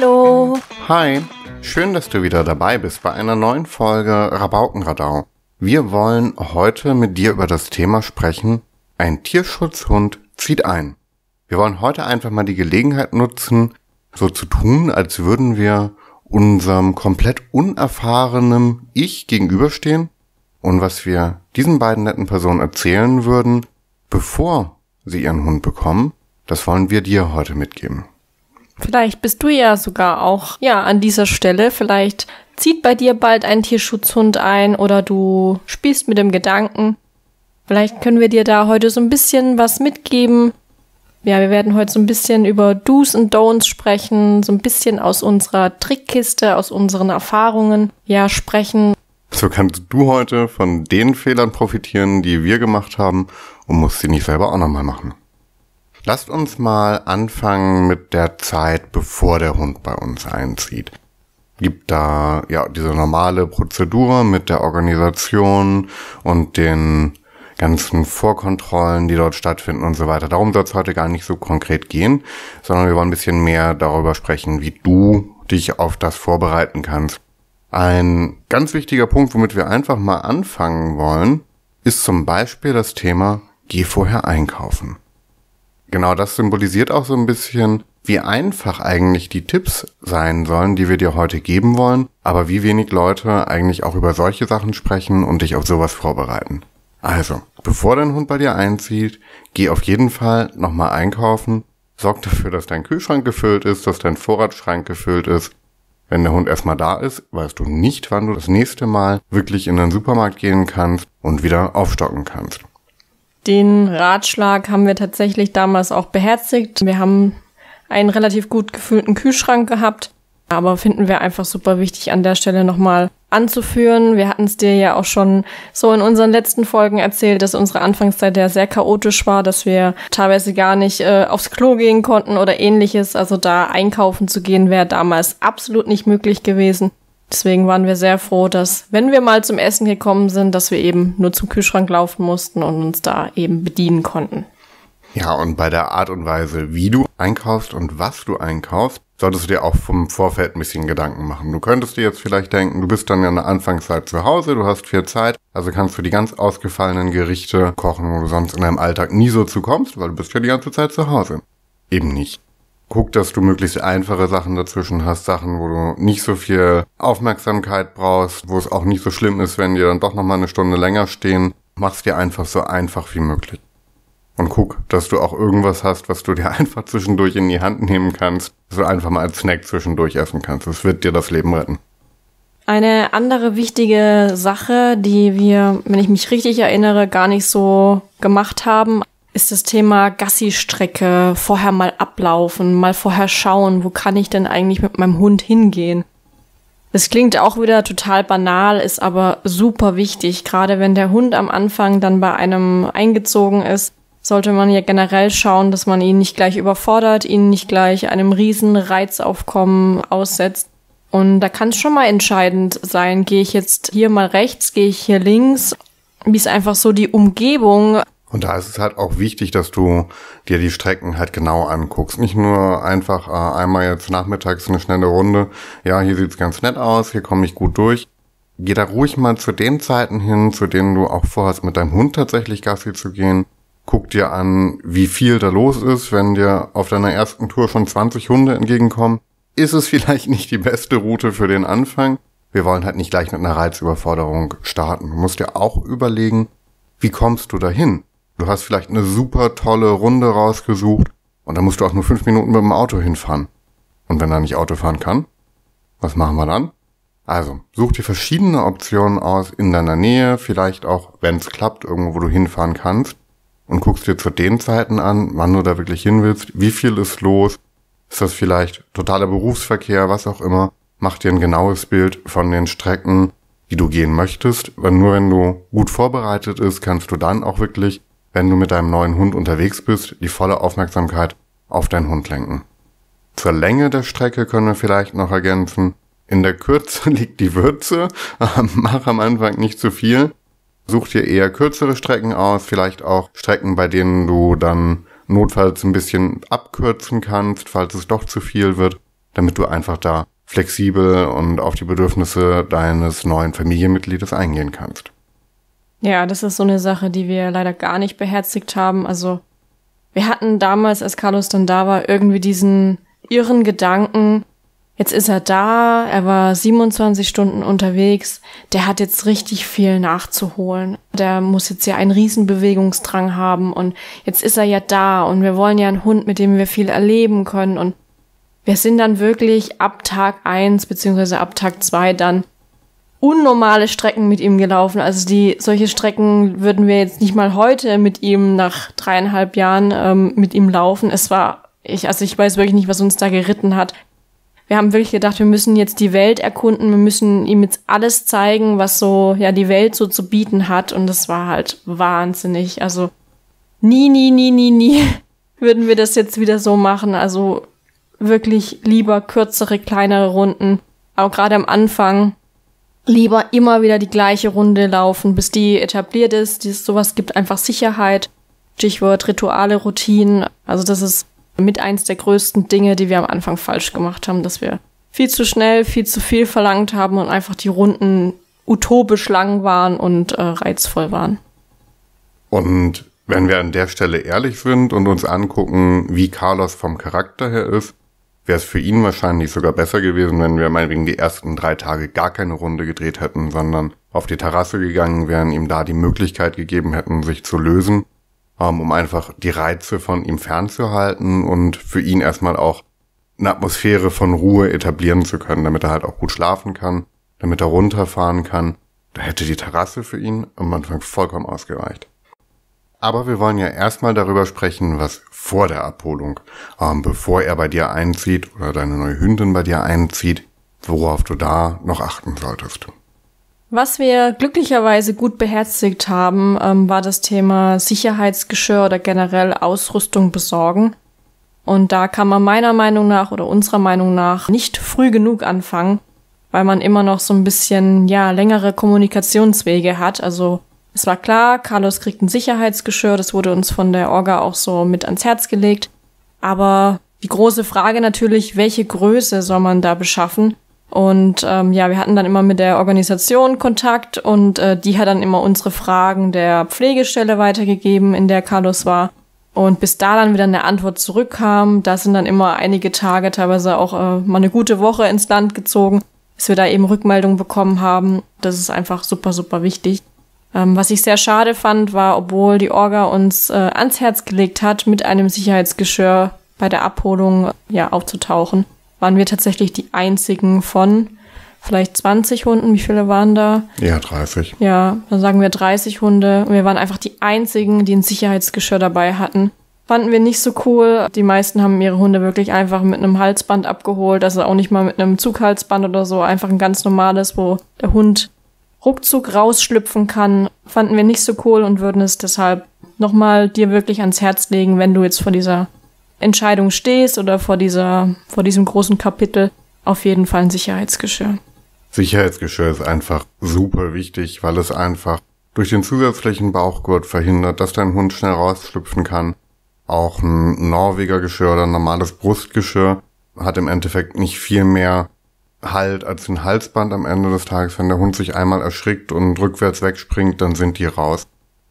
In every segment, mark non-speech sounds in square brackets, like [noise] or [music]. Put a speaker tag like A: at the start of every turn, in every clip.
A: Hallo.
B: Hi. Schön, dass du wieder dabei bist bei einer neuen Folge Rabaukenradau. Wir wollen heute mit dir über das Thema sprechen. Ein Tierschutzhund zieht ein. Wir wollen heute einfach mal die Gelegenheit nutzen, so zu tun, als würden wir unserem komplett unerfahrenen Ich gegenüberstehen und was wir diesen beiden netten Personen erzählen würden, bevor sie ihren Hund bekommen, das wollen wir dir heute mitgeben.
A: Vielleicht bist du ja sogar auch, ja, an dieser Stelle. Vielleicht zieht bei dir bald ein Tierschutzhund ein oder du spielst mit dem Gedanken. Vielleicht können wir dir da heute so ein bisschen was mitgeben. Ja, wir werden heute so ein bisschen über Do's und Don'ts sprechen, so ein bisschen aus unserer Trickkiste, aus unseren Erfahrungen, ja, sprechen.
B: So kannst du heute von den Fehlern profitieren, die wir gemacht haben und musst sie nicht selber auch nochmal machen. Lasst uns mal anfangen mit der Zeit, bevor der Hund bei uns einzieht. Gibt da ja diese normale Prozedur mit der Organisation und den ganzen Vorkontrollen, die dort stattfinden und so weiter. Darum soll es heute gar nicht so konkret gehen, sondern wir wollen ein bisschen mehr darüber sprechen, wie du dich auf das vorbereiten kannst. Ein ganz wichtiger Punkt, womit wir einfach mal anfangen wollen, ist zum Beispiel das Thema, geh vorher einkaufen. Genau, das symbolisiert auch so ein bisschen, wie einfach eigentlich die Tipps sein sollen, die wir dir heute geben wollen, aber wie wenig Leute eigentlich auch über solche Sachen sprechen und dich auf sowas vorbereiten. Also, bevor dein Hund bei dir einzieht, geh auf jeden Fall nochmal einkaufen, sorg dafür, dass dein Kühlschrank gefüllt ist, dass dein Vorratschrank gefüllt ist. Wenn der Hund erstmal da ist, weißt du nicht, wann du das nächste Mal wirklich in den Supermarkt gehen kannst und wieder aufstocken kannst.
A: Den Ratschlag haben wir tatsächlich damals auch beherzigt. Wir haben einen relativ gut gefüllten Kühlschrank gehabt, aber finden wir einfach super wichtig an der Stelle nochmal anzuführen. Wir hatten es dir ja auch schon so in unseren letzten Folgen erzählt, dass unsere Anfangszeit ja sehr chaotisch war, dass wir teilweise gar nicht äh, aufs Klo gehen konnten oder ähnliches. Also da einkaufen zu gehen wäre damals absolut nicht möglich gewesen. Deswegen waren wir sehr froh, dass wenn wir mal zum Essen gekommen sind, dass wir eben nur zum Kühlschrank laufen mussten und uns da eben bedienen konnten.
B: Ja, und bei der Art und Weise, wie du einkaufst und was du einkaufst, solltest du dir auch vom Vorfeld ein bisschen Gedanken machen. Du könntest dir jetzt vielleicht denken, du bist dann ja in der Anfangszeit zu Hause, du hast viel Zeit, also kannst du die ganz ausgefallenen Gerichte kochen, wo du sonst in deinem Alltag nie so zukommst, weil du bist ja die ganze Zeit zu Hause. Eben nicht guck, dass du möglichst einfache Sachen dazwischen hast, Sachen, wo du nicht so viel Aufmerksamkeit brauchst, wo es auch nicht so schlimm ist, wenn die dann doch nochmal eine Stunde länger stehen. Mach's dir einfach so einfach wie möglich. Und guck, dass du auch irgendwas hast, was du dir [laughs] einfach zwischendurch in die Hand nehmen kannst, so einfach mal als Snack zwischendurch essen kannst. Das wird dir das Leben retten.
A: Eine andere wichtige Sache, die wir, wenn ich mich richtig erinnere, gar nicht so gemacht haben, ist das Thema Gassi-Strecke, vorher mal ablaufen, mal vorher schauen, wo kann ich denn eigentlich mit meinem Hund hingehen. Das klingt auch wieder total banal, ist aber super wichtig, gerade wenn der Hund am Anfang dann bei einem eingezogen ist, sollte man ja generell schauen, dass man ihn nicht gleich überfordert, ihn nicht gleich einem riesen Reizaufkommen aussetzt. Und da kann es schon mal entscheidend sein, gehe ich jetzt hier mal rechts, gehe ich hier links, wie es einfach so die Umgebung
B: und da ist es halt auch wichtig, dass du dir die Strecken halt genau anguckst. Nicht nur einfach äh, einmal jetzt nachmittags eine schnelle Runde. Ja, hier sieht's ganz nett aus, hier komme ich gut durch. Geh da ruhig mal zu den Zeiten hin, zu denen du auch vorhast, mit deinem Hund tatsächlich Gassi zu gehen. Guck dir an, wie viel da los ist, wenn dir auf deiner ersten Tour schon 20 Hunde entgegenkommen. Ist es [laughs] vielleicht nicht die beste Route für den Anfang? Wir wollen halt nicht gleich mit einer Reizüberforderung starten. Du musst dir auch überlegen, wie kommst du dahin? Du hast vielleicht eine super tolle Runde rausgesucht und dann musst du auch nur fünf Minuten mit dem Auto hinfahren. Und wenn er nicht Auto fahren kann, was machen wir dann? Also, such dir verschiedene Optionen aus in deiner Nähe, vielleicht auch, wenn es klappt, irgendwo, wo du hinfahren kannst und guckst dir zu den Zeiten an, wann du da wirklich hin willst, wie viel ist los, ist das vielleicht totaler Berufsverkehr, was auch immer. Mach dir ein genaues Bild von den Strecken, die du gehen möchtest, weil nur wenn du gut vorbereitet ist, kannst du dann auch wirklich wenn du mit deinem neuen Hund unterwegs bist, die volle Aufmerksamkeit auf deinen Hund lenken. Zur Länge der Strecke können wir vielleicht noch ergänzen. In der Kürze [laughs] liegt die Würze. [laughs] Mach am Anfang nicht zu viel. Such dir eher kürzere Strecken aus, vielleicht auch Strecken, bei denen du dann notfalls ein bisschen abkürzen kannst, falls es doch zu viel wird, damit du einfach da flexibel und auf die Bedürfnisse deines neuen Familienmitgliedes eingehen kannst.
A: Ja, das ist so eine Sache, die wir leider gar nicht beherzigt haben. Also wir hatten damals, als Carlos dann da war, irgendwie diesen irren Gedanken, jetzt ist er da, er war 27 Stunden unterwegs, der hat jetzt richtig viel nachzuholen. Der muss jetzt ja einen riesen Bewegungsdrang haben und jetzt ist er ja da und wir wollen ja einen Hund, mit dem wir viel erleben können und wir sind dann wirklich ab Tag eins beziehungsweise ab Tag zwei dann unnormale Strecken mit ihm gelaufen. Also die solche Strecken würden wir jetzt nicht mal heute mit ihm nach dreieinhalb Jahren ähm, mit ihm laufen. Es war ich, also ich weiß wirklich nicht, was uns da geritten hat. Wir haben wirklich gedacht, wir müssen jetzt die Welt erkunden, wir müssen ihm jetzt alles zeigen, was so ja die Welt so zu bieten hat. Und das war halt wahnsinnig. Also nie, nie, nie, nie, nie [laughs] würden wir das jetzt wieder so machen. Also wirklich lieber kürzere, kleinere Runden. Auch gerade am Anfang lieber immer wieder die gleiche Runde laufen, bis die etabliert ist. Dieses, sowas gibt einfach Sicherheit. Stichwort Rituale, Routinen. Also das ist mit eins der größten Dinge, die wir am Anfang falsch gemacht haben, dass wir viel zu schnell, viel zu viel verlangt haben und einfach die Runden utopisch lang waren und äh, reizvoll waren.
B: Und wenn wir an der Stelle ehrlich sind und uns angucken, wie Carlos vom Charakter her ist, wäre es für ihn wahrscheinlich sogar besser gewesen, wenn wir meinetwegen die ersten drei Tage gar keine Runde gedreht hätten, sondern auf die Terrasse gegangen wären, ihm da die Möglichkeit gegeben hätten, sich zu lösen, ähm, um einfach die Reize von ihm fernzuhalten und für ihn erstmal auch eine Atmosphäre von Ruhe etablieren zu können, damit er halt auch gut schlafen kann, damit er runterfahren kann. Da hätte die Terrasse für ihn am Anfang vollkommen ausgereicht. Aber wir wollen ja erstmal darüber sprechen, was vor der Abholung, ähm, bevor er bei dir einzieht oder deine neue Hündin bei dir einzieht, worauf du da noch achten solltest.
A: Was wir glücklicherweise gut beherzigt haben, ähm, war das Thema Sicherheitsgeschirr oder generell Ausrüstung besorgen. Und da kann man meiner Meinung nach oder unserer Meinung nach nicht früh genug anfangen, weil man immer noch so ein bisschen, ja, längere Kommunikationswege hat. Also es war klar, Carlos kriegt ein Sicherheitsgeschirr, das wurde uns von der Orga auch so mit ans Herz gelegt. Aber die große Frage natürlich, welche Größe soll man da beschaffen? Und ähm, ja, wir hatten dann immer mit der Organisation Kontakt und äh, die hat dann immer unsere Fragen der Pflegestelle weitergegeben, in der Carlos war. Und bis da dann wieder eine Antwort zurückkam, da sind dann immer einige Tage, teilweise auch äh, mal eine gute Woche ins Land gezogen, bis wir da eben Rückmeldung bekommen haben. Das ist einfach super, super wichtig. Ähm, was ich sehr schade fand, war, obwohl die Orga uns äh, ans Herz gelegt hat, mit einem Sicherheitsgeschirr bei der Abholung äh, ja, aufzutauchen, waren wir tatsächlich die einzigen von vielleicht 20 Hunden. Wie viele waren da? Ja, 30. Ja, dann sagen wir 30 Hunde. Und wir waren einfach die einzigen, die ein Sicherheitsgeschirr dabei hatten. Fanden wir nicht so cool. Die meisten haben ihre Hunde wirklich einfach mit einem Halsband abgeholt. Also auch nicht mal mit einem Zughalsband oder so. Einfach ein ganz normales, wo der Hund ruckzuck rausschlüpfen kann, fanden wir nicht so cool und würden es deshalb nochmal dir wirklich ans Herz legen, wenn du jetzt vor dieser Entscheidung stehst oder vor dieser, vor diesem großen Kapitel, auf jeden Fall ein Sicherheitsgeschirr.
B: Sicherheitsgeschirr ist einfach super wichtig, weil es einfach durch den zusätzlichen Bauchgurt verhindert, dass dein Hund schnell rausschlüpfen kann. Auch ein Norweger Geschirr oder ein normales Brustgeschirr hat im Endeffekt nicht viel mehr halt als ein Halsband am Ende des Tages, wenn der Hund sich einmal erschrickt und rückwärts wegspringt, dann sind die raus.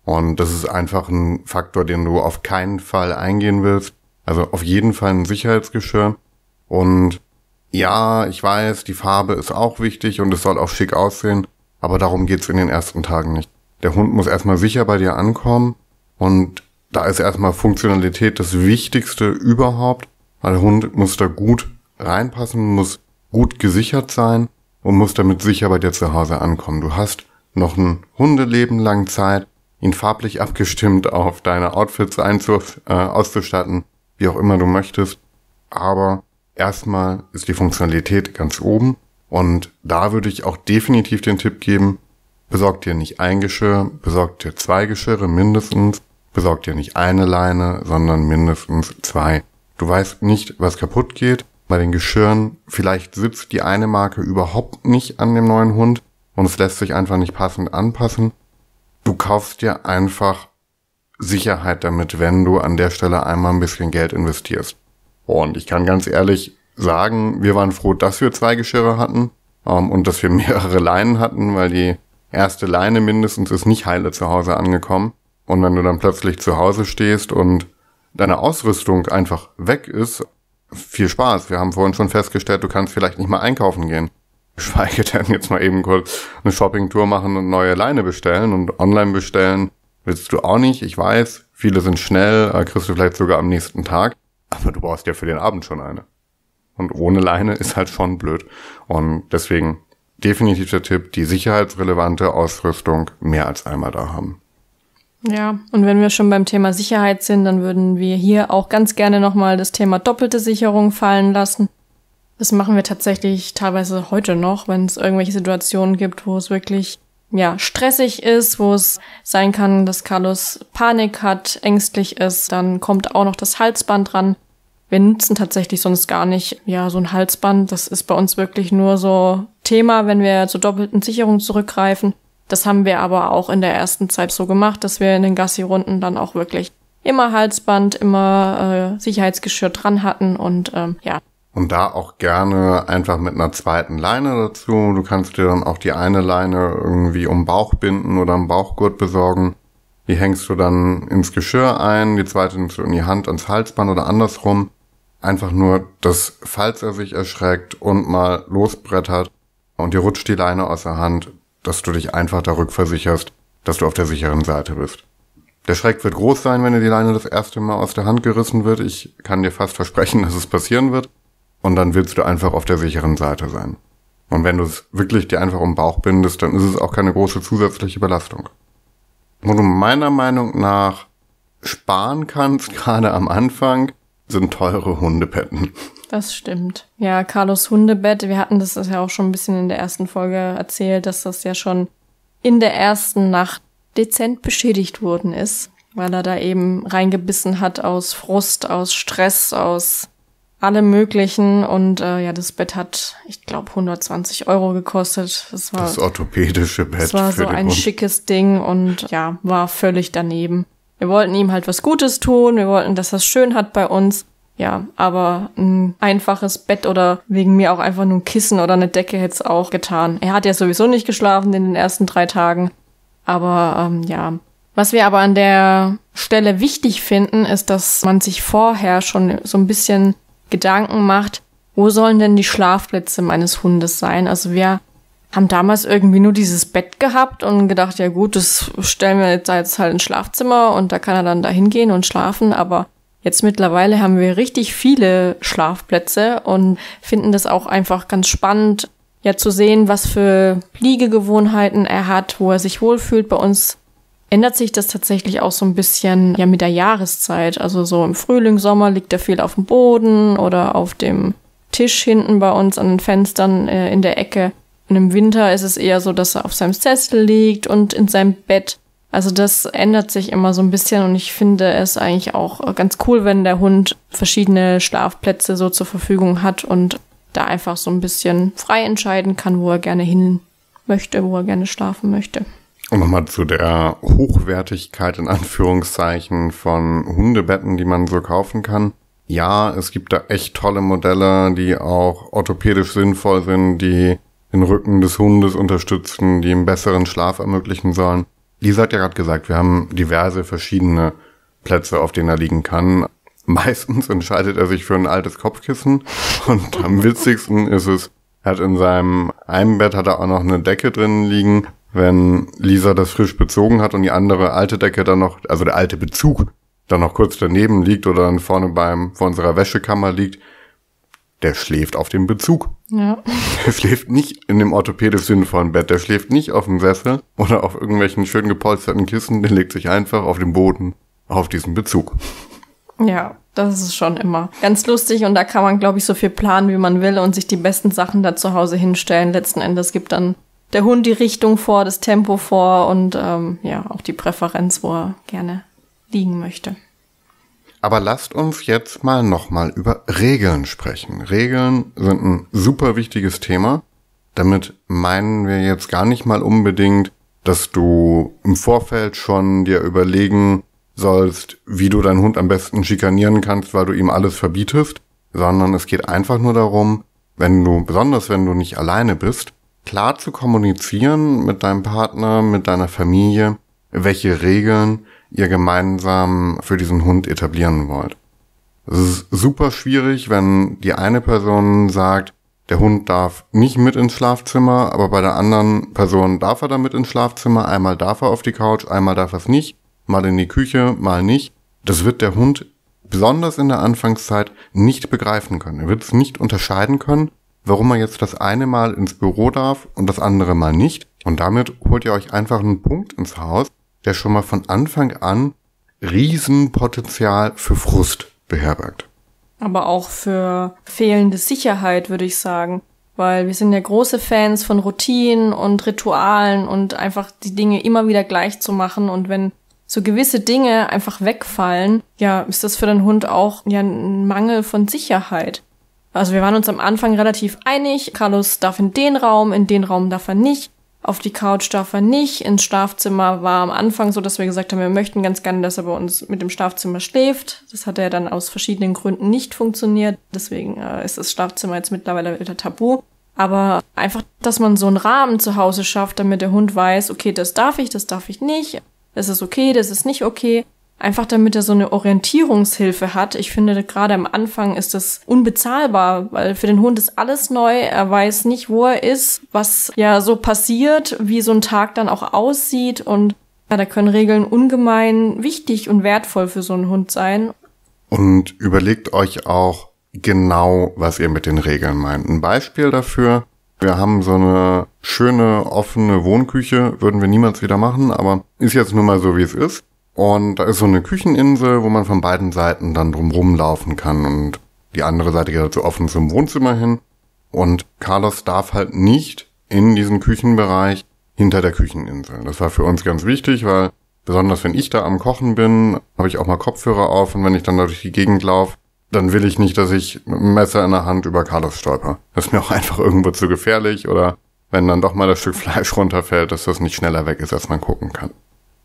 B: Und das ist einfach ein Faktor, den du auf keinen Fall eingehen willst. Also auf jeden Fall ein Sicherheitsgeschirr. Und ja, ich weiß, die Farbe ist auch wichtig und es soll auch schick aussehen, aber darum geht's in den ersten Tagen nicht. Der Hund muss erstmal sicher bei dir ankommen und da ist erstmal Funktionalität das Wichtigste überhaupt. Weil der Hund muss da gut reinpassen, muss gut gesichert sein und musst damit sicher bei dir zu Hause ankommen. Du hast noch ein Hundeleben lang Zeit, ihn farblich abgestimmt auf deine Outfits einzuf- äh, auszustatten, wie auch immer du möchtest. Aber erstmal ist die Funktionalität ganz oben und da würde ich auch definitiv den Tipp geben, besorgt dir nicht ein Geschirr, besorgt dir zwei Geschirre mindestens, besorgt dir nicht eine Leine, sondern mindestens zwei. Du weißt nicht, was kaputt geht, bei den Geschirren, vielleicht sitzt die eine Marke überhaupt nicht an dem neuen Hund und es lässt sich einfach nicht passend anpassen. Du kaufst dir einfach Sicherheit damit, wenn du an der Stelle einmal ein bisschen Geld investierst. Und ich kann ganz ehrlich sagen, wir waren froh, dass wir zwei Geschirre hatten ähm, und dass wir [laughs] mehrere Leinen hatten, weil die erste Leine mindestens ist nicht heile zu Hause angekommen. Und wenn du dann plötzlich zu Hause stehst und deine Ausrüstung einfach weg ist, viel Spaß. Wir haben vorhin schon festgestellt, du kannst vielleicht nicht mal einkaufen gehen. Schweige denn jetzt mal eben kurz eine Shoppingtour machen und neue Leine bestellen und online bestellen. Willst du auch nicht, ich weiß. Viele sind schnell, äh, kriegst du vielleicht sogar am nächsten Tag. Aber du brauchst ja für den Abend schon eine. Und ohne Leine ist halt schon blöd. Und deswegen definitiv der Tipp, die sicherheitsrelevante Ausrüstung mehr als einmal da haben.
A: Ja, und wenn wir schon beim Thema Sicherheit sind, dann würden wir hier auch ganz gerne nochmal das Thema doppelte Sicherung fallen lassen. Das machen wir tatsächlich teilweise heute noch, wenn es irgendwelche Situationen gibt, wo es wirklich ja, stressig ist, wo es sein kann, dass Carlos Panik hat, ängstlich ist, dann kommt auch noch das Halsband dran. Wir nutzen tatsächlich sonst gar nicht, ja, so ein Halsband. Das ist bei uns wirklich nur so Thema, wenn wir zur doppelten Sicherung zurückgreifen. Das haben wir aber auch in der ersten Zeit so gemacht, dass wir in den Gassi-Runden dann auch wirklich immer Halsband, immer äh, Sicherheitsgeschirr dran hatten und ähm, ja.
B: Und da auch gerne einfach mit einer zweiten Leine dazu. Du kannst dir dann auch die eine Leine irgendwie um Bauch binden oder einen Bauchgurt besorgen. Die hängst du dann ins Geschirr ein, die zweite nimmst du in die Hand, ans Halsband oder andersrum. Einfach nur, dass falls er sich erschreckt und mal losbrettert und dir rutscht die Leine aus der Hand, dass du dich einfach da rückversicherst, dass du auf der sicheren Seite bist. Der Schreck wird groß sein, wenn dir die Leine das erste Mal aus der Hand gerissen wird. Ich kann dir fast versprechen, [laughs] dass es passieren wird. Und dann willst du einfach auf der sicheren Seite sein. Und wenn du es wirklich dir einfach um den Bauch bindest, dann ist es auch keine große zusätzliche Belastung. Wo du meiner Meinung nach sparen kannst, [laughs] gerade am Anfang, sind teure Hundebetten.
A: Das stimmt. Ja, Carlos Hundebett, wir hatten das ja auch schon ein bisschen in der ersten Folge erzählt, dass das ja schon in der ersten Nacht dezent beschädigt worden ist, weil er da eben reingebissen hat aus Frust, aus Stress, aus allem Möglichen. Und äh, ja, das Bett hat, ich glaube, 120 Euro gekostet. Das war das
B: orthopädische Bett. Das war so ein Hund. schickes
A: Ding und ja, war völlig daneben. Wir wollten ihm halt was Gutes tun, wir wollten, dass er es schön hat bei uns. Ja, aber ein einfaches Bett oder wegen mir auch einfach nur ein Kissen oder eine Decke hätte es auch getan. Er hat ja sowieso nicht geschlafen in den ersten drei Tagen. Aber ähm, ja. Was wir aber an der Stelle wichtig finden, ist, dass man sich vorher schon so ein bisschen Gedanken macht, wo sollen denn die Schlafplätze meines Hundes sein? Also wir haben damals irgendwie nur dieses Bett gehabt und gedacht, ja gut, das stellen wir jetzt, jetzt halt ins Schlafzimmer und da kann er dann da hingehen und schlafen, aber jetzt mittlerweile haben wir richtig viele Schlafplätze und finden das auch einfach ganz spannend, ja zu sehen, was für Liegegewohnheiten er hat, wo er sich wohlfühlt. Bei uns ändert sich das tatsächlich auch so ein bisschen ja mit der Jahreszeit. Also so im Frühling, Sommer liegt er viel auf dem Boden oder auf dem Tisch hinten bei uns an den Fenstern äh, in der Ecke. Und im Winter ist es eher so, dass er auf seinem Sessel liegt und in seinem Bett. Also das ändert sich immer so ein bisschen und ich finde es eigentlich auch ganz cool, wenn der Hund verschiedene Schlafplätze so zur Verfügung hat und da einfach so ein bisschen frei entscheiden kann, wo er gerne hin möchte, wo er gerne schlafen möchte.
B: Und nochmal zu der Hochwertigkeit in Anführungszeichen von Hundebetten, die man so kaufen kann. Ja, es gibt da echt tolle Modelle, die auch orthopädisch sinnvoll sind, die den Rücken des Hundes unterstützen, die ihm besseren Schlaf ermöglichen sollen. Lisa hat ja gerade gesagt, wir haben diverse verschiedene Plätze, auf denen er liegen kann. Meistens entscheidet er sich für ein altes Kopfkissen und am [laughs] witzigsten ist es, er hat in seinem einen Bett hat er auch noch eine Decke drin liegen. Wenn Lisa das frisch bezogen hat und die andere alte Decke dann noch, also der alte Bezug dann noch kurz daneben liegt oder dann vorne beim vor unserer Wäschekammer liegt, der schläft auf dem Bezug. Ja. [laughs] Der schläft nicht in dem orthopädischen sinnvollen Bett, der schläft nicht auf dem Sessel oder auf irgendwelchen schön gepolsterten Kissen, der legt sich einfach auf den Boden, auf diesen Bezug.
A: Ja, das ist schon immer ganz lustig und da kann man, glaube ich, so viel planen, wie man will und sich die besten Sachen da zu Hause hinstellen. Letzten Endes gibt dann der Hund die Richtung vor, das Tempo vor und ähm, ja, auch die Präferenz, wo er gerne liegen möchte.
B: Aber lasst uns jetzt mal nochmal über Regeln sprechen. Regeln sind ein super wichtiges Thema. Damit meinen wir jetzt gar nicht mal unbedingt, dass du im Vorfeld schon dir überlegen sollst, wie du deinen Hund am besten schikanieren kannst, weil du ihm alles verbietest, sondern es geht einfach nur darum, wenn du, besonders wenn du nicht alleine bist, klar zu kommunizieren mit deinem Partner, mit deiner Familie, welche Regeln ihr gemeinsam für diesen Hund etablieren wollt. Es ist super schwierig, wenn die eine Person sagt, der Hund darf nicht mit ins Schlafzimmer, aber bei der anderen Person darf er damit ins Schlafzimmer. Einmal darf er auf die Couch, einmal darf er es nicht, mal in die Küche, mal nicht. Das wird der Hund besonders in der Anfangszeit nicht begreifen können. Er wird es nicht unterscheiden können, warum er jetzt das eine Mal ins Büro darf und das andere Mal nicht. Und damit holt ihr euch einfach einen Punkt ins Haus, der schon mal von Anfang an Riesenpotenzial für Frust beherbergt.
A: Aber auch für fehlende Sicherheit, würde ich sagen. Weil wir sind ja große Fans von Routinen und Ritualen und einfach die Dinge immer wieder gleich zu machen. Und wenn so gewisse Dinge einfach wegfallen, ja, ist das für den Hund auch ja ein Mangel von Sicherheit. Also wir waren uns am Anfang relativ einig, Carlos darf in den Raum, in den Raum darf er nicht. Auf die Couch darf er nicht. Ins Schlafzimmer war am Anfang so, dass wir gesagt haben, wir möchten ganz gerne, dass er bei uns mit dem Schlafzimmer schläft. Das hat er dann aus verschiedenen Gründen nicht funktioniert. Deswegen äh, ist das Schlafzimmer jetzt mittlerweile wieder tabu. Aber einfach, dass man so einen Rahmen zu Hause schafft, damit der Hund weiß, okay, das darf ich, das darf ich nicht. Das ist okay, das ist nicht okay. Einfach damit er so eine Orientierungshilfe hat. Ich finde, gerade am Anfang ist das unbezahlbar, weil für den Hund ist alles neu. Er weiß nicht, wo er ist, was ja so passiert, wie so ein Tag dann auch aussieht. Und ja, da können Regeln ungemein wichtig und wertvoll für so einen Hund sein.
B: Und überlegt euch auch genau, was ihr mit den Regeln meint. Ein Beispiel dafür. Wir haben so eine schöne offene Wohnküche, würden wir niemals wieder machen, aber ist jetzt nur mal so, wie es ist. Und da ist so eine Kücheninsel, wo man von beiden Seiten dann drumrum laufen kann. Und die andere Seite geht halt so offen zum Wohnzimmer hin. Und Carlos darf halt nicht in diesem Küchenbereich hinter der Kücheninsel. Das war für uns ganz wichtig, weil besonders wenn ich da am Kochen bin, habe ich auch mal Kopfhörer auf und wenn ich dann da durch die Gegend laufe, dann will ich nicht, dass ich mit einem Messer in der Hand über Carlos stolper. Das ist mir auch [laughs] einfach irgendwo zu gefährlich oder wenn dann doch mal das Stück Fleisch runterfällt, dass das nicht schneller weg ist, als man gucken kann.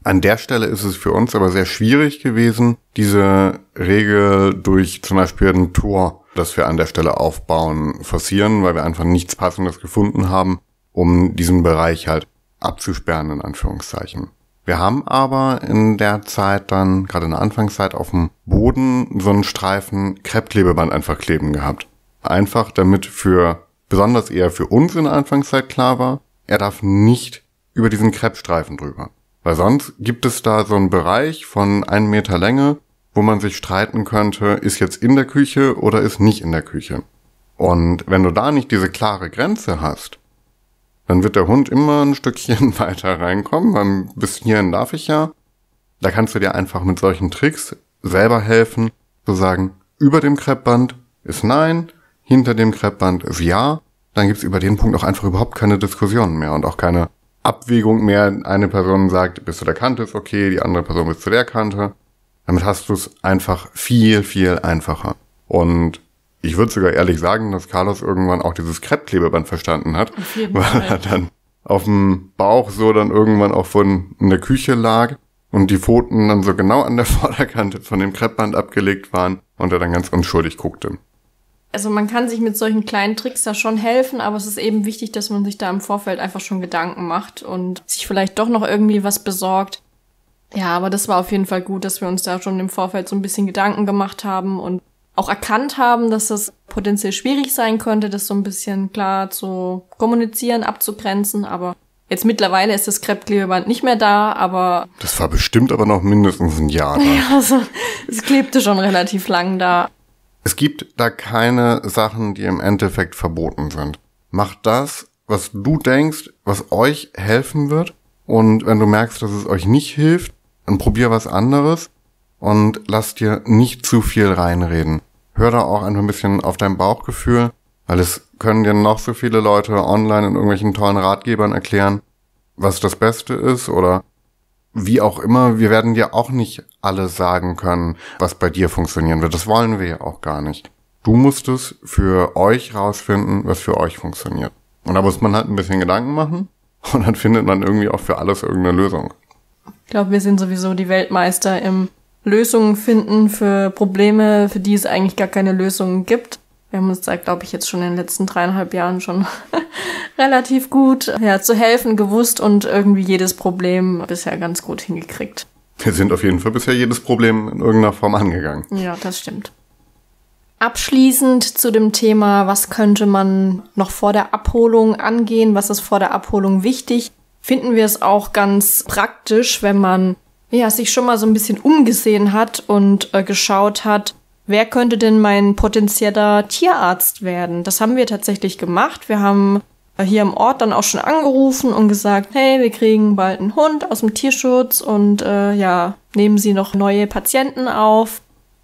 B: An der Stelle ist es für uns aber sehr schwierig gewesen, diese Regel durch zum Beispiel ein Tor, das wir an der Stelle aufbauen, forcieren, weil wir einfach nichts Passendes gefunden haben, um diesen Bereich halt abzusperren, in Anführungszeichen. Wir haben aber in der Zeit dann, gerade in der Anfangszeit, auf dem Boden so einen Streifen Kreppklebeband einfach kleben gehabt. Einfach damit für, besonders eher für uns in der Anfangszeit klar war, er darf nicht über diesen Kreppstreifen drüber. Weil sonst gibt es da so einen Bereich von einem Meter Länge, wo man sich streiten könnte, ist jetzt in der Küche oder ist nicht in der Küche. Und wenn du da nicht diese klare Grenze hast, dann wird der Hund immer ein Stückchen [laughs] weiter reinkommen, weil bis hierhin darf ich ja. Da kannst du dir einfach mit solchen Tricks selber helfen, zu sagen, über dem Kreppband ist nein, hinter dem Kreppband ist ja, dann gibt's über den Punkt auch einfach überhaupt keine Diskussionen mehr und auch keine Abwägung mehr. Eine Person sagt, bis zu der Kante ist okay, die andere Person bis zu der Kante. Damit hast du es einfach viel, viel einfacher. Und ich würde sogar ehrlich sagen, dass Carlos irgendwann auch dieses Kreppklebeband verstanden hat, weil er dann auf dem Bauch so dann irgendwann auch von in der Küche lag und die Pfoten dann so genau an der [laughs] Vorderkante von dem Kreppband abgelegt waren und er dann ganz unschuldig guckte
A: also man kann sich mit solchen kleinen Tricks da schon helfen, aber es ist eben wichtig, dass man sich da im Vorfeld einfach schon Gedanken macht und sich vielleicht doch noch irgendwie was besorgt. Ja, aber das war auf jeden Fall gut, dass wir uns da schon im Vorfeld so ein bisschen Gedanken gemacht haben und auch erkannt haben, dass das potenziell schwierig sein könnte, das so ein bisschen klar zu kommunizieren, abzugrenzen, aber Jetzt mittlerweile ist das Kreppklebeband nicht mehr da, aber.
B: Das war bestimmt aber noch mindestens ein Jahr da. [laughs]
A: Ja, also, es klebte schon relativ lang da.
B: Es gibt da keine Sachen, die im Endeffekt verboten sind. Macht das, was du denkst, was euch helfen wird. Und wenn du merkst, dass es euch nicht hilft, dann probier was anderes und lass dir nicht zu viel reinreden. Hör da auch einfach ein bisschen auf dein Bauchgefühl, weil es können dir noch so viele Leute online in irgendwelchen tollen Ratgebern erklären, was das Beste ist oder wie auch immer, wir werden dir auch nicht alles sagen können, was bei dir funktionieren wird. Das wollen wir ja auch gar nicht. Du musst es für euch rausfinden, was für euch funktioniert. Und da muss man halt ein bisschen Gedanken machen [laughs] und dann findet man irgendwie auch für alles irgendeine Lösung.
A: Ich glaube, wir sind sowieso die Weltmeister im Lösungen finden für Probleme, für die es eigentlich gar keine Lösungen gibt wir haben uns da, glaube ich, jetzt schon in den letzten dreieinhalb Jahren schon [laughs] relativ gut ja, zu helfen gewusst und irgendwie jedes Problem bisher ganz gut hingekriegt.
B: Wir sind auf jeden Fall bisher jedes Problem in irgendeiner Form angegangen.
A: Ja, das stimmt. Abschließend zu dem Thema, was könnte man noch vor der Abholung angehen, was ist vor der Abholung wichtig, finden wir es auch ganz praktisch, wenn man ja, sich schon mal so ein bisschen umgesehen hat und äh, geschaut hat, wer könnte denn mein potenzieller Tierarzt werden? Das haben wir tatsächlich gemacht. Wir haben äh, hier im Ort dann auch schon angerufen und gesagt, hey, wir kriegen bald einen Hund aus dem Tierschutz und äh, ja, nehmen Sie noch neue Patienten auf.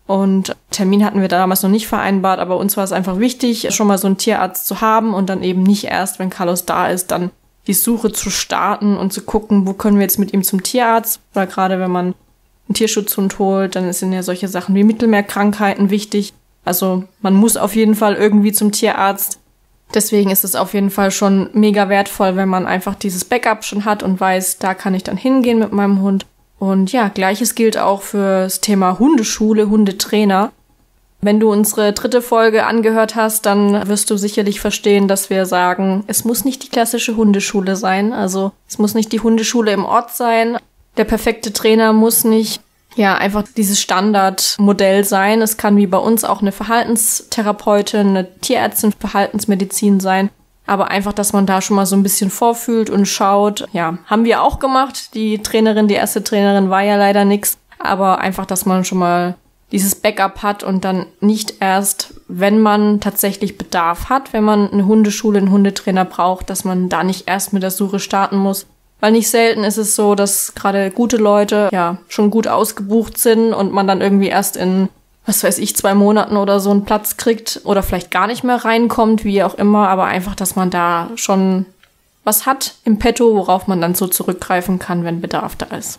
A: Und Termin hatten wir damals noch nicht vereinbart, aber uns war es einfach wichtig, schon mal so einen Tierarzt zu haben und dann eben nicht erst, wenn Carlos da ist, dann die Suche zu starten und zu gucken, wo können wir jetzt mit ihm zum Tierarzt. Oder gerade wenn man einen Tierschutzhund holt. Dann sind ja solche Sachen wie Mittelmeerkrankheiten wichtig. Also man muss auf jeden Fall irgendwie zum Tierarzt. Deswegen ist es auf jeden Fall schon mega wertvoll, wenn man einfach dieses Backup schon hat und weiß, da kann ich dann hingehen mit meinem Hund. Und ja, gleiches gilt auch fürs Thema Hundeschule, Hundetrainer. Wenn du unsere dritte Folge angehört hast, dann wirst du sicherlich verstehen, dass wir sagen, es muss nicht die klassische Hundeschule sein. Also es muss nicht die Hundeschule im Ort sein der perfekte Trainer muss nicht ja, einfach dieses Standardmodell sein. Es kann wie bei uns auch eine Verhaltenstherapeutin, eine Tierärztin, Verhaltensmedizin sein. Aber einfach, dass man da schon mal so ein bisschen vorfühlt und schaut. Ja, haben wir auch gemacht. Die Trainerin, die erste Trainerin war ja leider nichts. Aber einfach, dass man schon mal dieses Backup hat und dann nicht erst, wenn man tatsächlich Bedarf hat, wenn man eine Hundeschule, einen Hundetrainer braucht, dass man da nicht erst mit der Suche starten muss, weil nicht selten ist es so, dass gerade gute Leute ja schon gut ausgebucht sind und man dann irgendwie erst in, was weiß ich, zwei Monaten oder so einen Platz kriegt oder vielleicht gar nicht mehr reinkommt, wie auch immer, aber einfach, dass man da schon was hat im Petto, worauf man dann so zurückgreifen kann, wenn Bedarf da ist.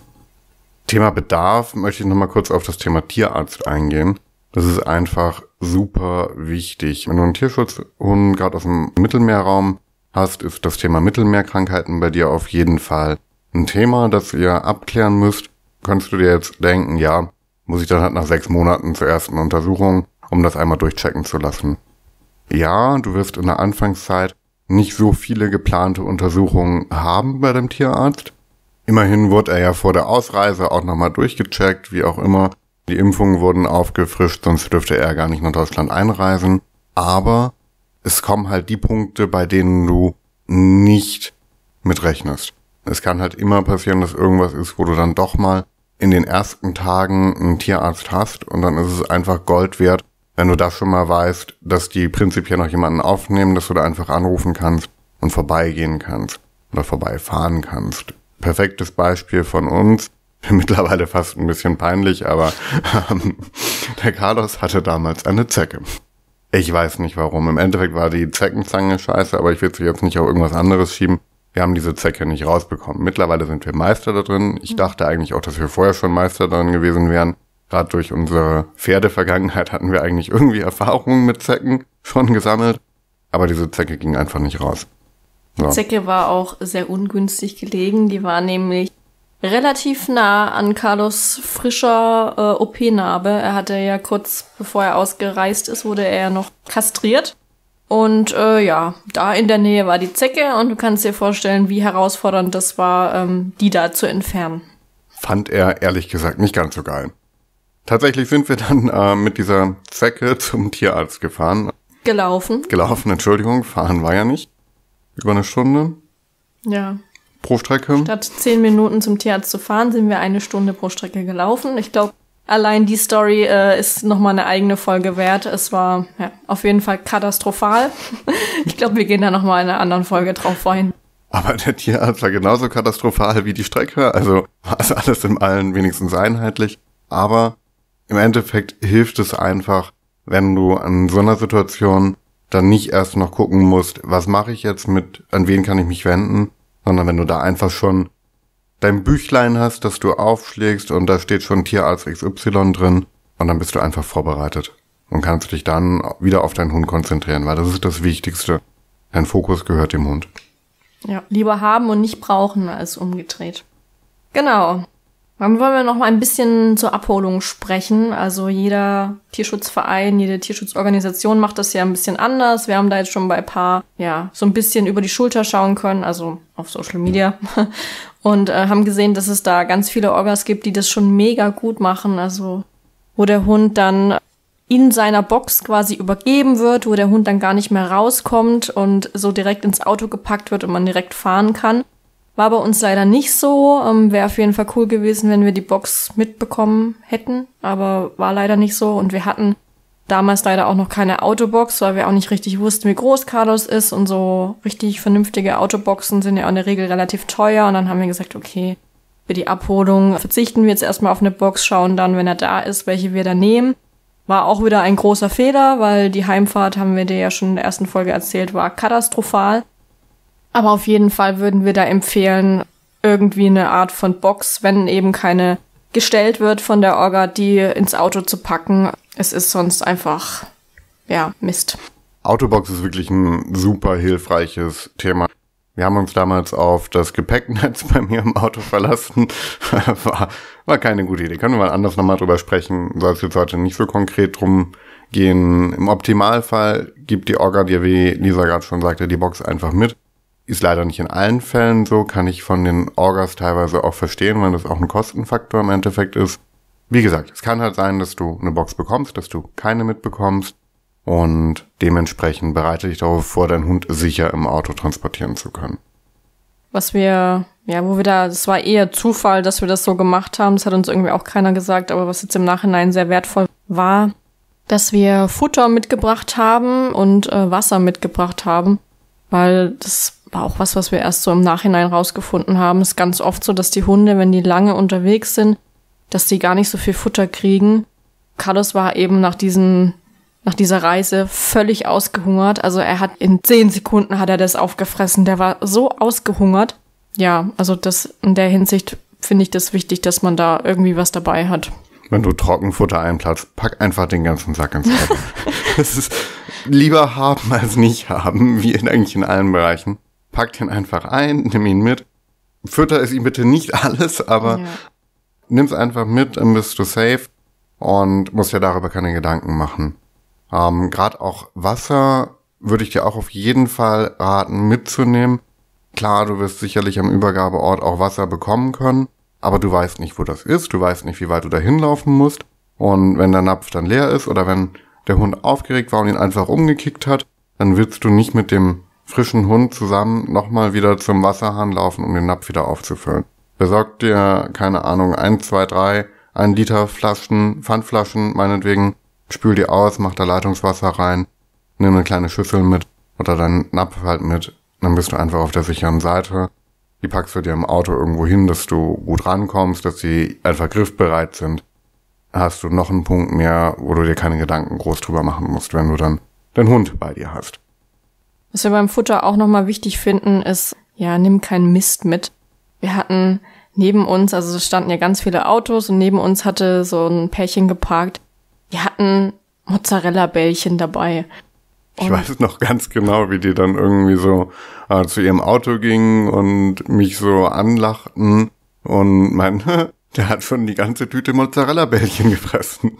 B: Thema Bedarf möchte ich nochmal kurz auf das Thema Tierarzt eingehen. Das ist einfach super wichtig. Wenn du einen Tierschutzhund gerade aus dem Mittelmeerraum hast, ist das Thema Mittelmeerkrankheiten bei dir auf jeden Fall ein Thema, das ihr abklären müsst. Könntest du dir jetzt denken, ja, muss ich dann halt nach sechs Monaten zur ersten Untersuchung, um das einmal durchchecken zu lassen. Ja, du wirst in der Anfangszeit nicht so viele geplante Untersuchungen haben bei dem Tierarzt. Immerhin wurde er ja vor der Ausreise auch nochmal durchgecheckt, wie auch immer. Die Impfungen wurden aufgefrischt, sonst dürfte er gar nicht nach Deutschland einreisen. Aber es kommen halt die Punkte, bei denen du nicht mitrechnest. Es kann halt immer passieren, dass irgendwas ist, wo du dann doch mal in den ersten Tagen einen Tierarzt hast und dann ist es einfach Gold wert, wenn du das schon mal weißt, dass die prinzipiell noch jemanden aufnehmen, dass du da einfach anrufen kannst und vorbeigehen kannst oder vorbeifahren kannst. Perfektes Beispiel von uns. [laughs] Mittlerweile fast ein bisschen peinlich, aber [laughs] ähm, der Carlos hatte damals eine Zecke. Ich weiß nicht warum. Im Endeffekt war die Zeckenzange scheiße, aber ich will sie jetzt nicht auf irgendwas anderes schieben. Wir haben diese Zecke nicht rausbekommen. Mittlerweile sind wir Meister da drin. Ich mhm. dachte eigentlich auch, dass wir vorher schon Meister drin gewesen wären. Gerade durch unsere Pferdevergangenheit hatten wir eigentlich irgendwie Erfahrungen mit Zecken schon gesammelt. Aber diese Zecke ging einfach nicht raus. So. Die Zecke
A: war auch sehr ungünstig gelegen. Die war nämlich relativ nah an Carlos frischer äh, OP-Narbe. Er hatte ja kurz bevor er ausgereist ist, wurde er ja noch kastriert. Und äh, ja, da in der Nähe war die Zecke und du kannst dir vorstellen, wie herausfordernd das war, ähm, die da zu entfernen.
B: Fand er ehrlich gesagt nicht ganz so geil. Tatsächlich sind wir dann äh, mit dieser Zecke zum Tierarzt gefahren.
A: Gelaufen. Gelaufen,
B: Entschuldigung, fahren war ja nicht. Über eine Stunde. Ja pro Strecke. Statt
A: zehn Minuten zum Tierarzt zu fahren, sind wir eine Stunde pro Strecke gelaufen. Ich glaube, allein die Story äh, ist nochmal eine eigene Folge wert. Es war ja, auf jeden Fall katastrophal. [laughs] ich glaube, wir gehen da nochmal in einer anderen Folge drauf vorhin.
B: Aber der Tierarzt war genauso katastrophal wie die Strecke. Also war es alles im Allen wenigstens einheitlich. Aber im Endeffekt hilft es einfach, wenn du an so einer Situation dann nicht erst noch gucken musst, was mache ich jetzt mit, an wen kann ich mich wenden, sondern wenn du da einfach schon dein Büchlein hast, das du aufschlägst und da steht schon Tierarzt XY drin und dann bist du einfach vorbereitet und kannst dich dann wieder auf deinen Hund konzentrieren, weil das ist das Wichtigste. Dein Fokus gehört dem Hund.
A: Ja, lieber haben und nicht brauchen als umgedreht. Genau. Dann wollen wir noch mal ein bisschen zur Abholung sprechen. Also jeder Tierschutzverein, jede Tierschutzorganisation macht das ja ein bisschen anders. Wir haben da jetzt schon bei ein paar, ja, so ein bisschen über die Schulter schauen können, also auf Social Media. [laughs] Und äh, haben gesehen, dass es da ganz viele Orgas gibt, die das schon mega gut machen. Also wo der Hund dann in seiner Box quasi übergeben wird, wo der Hund dann gar nicht mehr rauskommt und so direkt ins Auto gepackt wird und man direkt fahren kann. War bei uns leider nicht so. Ähm, Wäre auf jeden Fall cool gewesen, wenn wir die Box mitbekommen hätten, aber war leider nicht so. Und wir hatten damals leider auch noch keine Autobox, weil wir auch nicht richtig wussten, wie groß Carlos ist. Und so richtig vernünftige Autoboxen sind ja auch in der Regel relativ teuer. Und dann haben wir gesagt, okay, für die Abholung verzichten wir jetzt erstmal auf eine Box, schauen dann, wenn er da ist, welche wir da nehmen. War auch wieder ein großer Fehler, weil die Heimfahrt, haben wir dir ja schon in der ersten Folge erzählt, war katastrophal. Aber auf jeden Fall würden wir da empfehlen, irgendwie eine Art von Box, wenn eben keine gestellt wird von der Orga, die ins Auto zu packen. Es ist sonst einfach, ja, Mist.
B: Autobox ist wirklich ein super hilfreiches Thema. Wir haben uns damals auf das Gepäcknetz [laughs] bei mir im Auto verlassen. [laughs] war, war keine gute Idee. Können wir mal anders nochmal drüber sprechen. Soll es jetzt heute nicht so konkret drum gehen. Im Optimalfall gibt die Orga dir, wie Lisa gerade schon sagte, die Box einfach mit. Ist leider nicht in allen Fällen so, kann ich von den Orgas teilweise auch verstehen, weil das auch ein Kostenfaktor im Endeffekt ist. Wie gesagt, es kann halt sein, dass du eine Box bekommst, dass du keine mitbekommst und dementsprechend bereite dich darauf vor, deinen Hund sicher im Auto transportieren zu können.
A: Was wir, ja, wo wir da, das war eher Zufall, dass wir das so gemacht haben, das hat uns irgendwie auch keiner gesagt, aber was jetzt im Nachhinein sehr wertvoll war, dass wir Futter mitgebracht haben und äh, Wasser mitgebracht haben, weil das war auch was, was wir erst so im Nachhinein rausgefunden haben. Es ist ganz oft so, dass die Hunde, wenn die lange unterwegs sind, dass die gar nicht so viel Futter kriegen. Carlos war eben nach diesen nach dieser Reise völlig ausgehungert. Also er hat in zehn Sekunden hat er das aufgefressen. Der war so ausgehungert. Ja, also das in der Hinsicht finde ich das wichtig, dass man da irgendwie was dabei hat.
B: Wenn du Trockenfutter einplatzt, pack einfach den ganzen Sack ins Bett. [laughs] das ist lieber haben als nicht haben, wie eigentlich in allen Bereichen packt ihn einfach ein, [laughs] nimm ihn mit. Fütter es ihm bitte nicht alles, aber ja. nimm's einfach mit, dann bist du safe und musst ja darüber keine Gedanken machen. Ähm, Gerade auch Wasser würde ich dir auch auf jeden Fall raten mitzunehmen. Klar, du wirst sicherlich am Übergabeort auch Wasser bekommen können, aber du weißt nicht, wo das ist, du weißt nicht, wie weit du dahin laufen musst. Und wenn der Napf dann leer ist oder wenn der Hund aufgeregt war und ihn einfach umgekickt hat, dann willst du nicht mit dem frischen Hund zusammen nochmal wieder zum Wasserhahn laufen, um den Napf wieder aufzufüllen. Besorgt dir, keine Ahnung, ein, zwei, drei, ein Liter Flaschen, Pfandflaschen meinetwegen, spül die aus, mach da Leitungswasser rein, nimm eine kleine Schüssel mit oder deinen Napf halt mit, dann bist du einfach auf der sicheren Seite. Die packst du dir im Auto irgendwo hin, dass du gut rankommst, dass sie einfach griffbereit sind. Hast du noch einen Punkt mehr, wo du dir keine Gedanken groß drüber machen musst, wenn du dann deinen Hund bei dir hast.
A: Was wir beim Futter auch nochmal wichtig finden, ist, ja, nimm keinen Mist mit. Wir hatten neben uns, also es standen ja ganz viele Autos und neben uns hatte so ein Pärchen geparkt. Die hatten Mozzarella-Bällchen dabei.
B: Und ich weiß noch ganz genau, wie die dann irgendwie so äh, zu ihrem Auto gingen und mich so anlachten und meinten, [laughs] Der hat schon die ganze Tüte Mozzarella-Bällchen gefressen.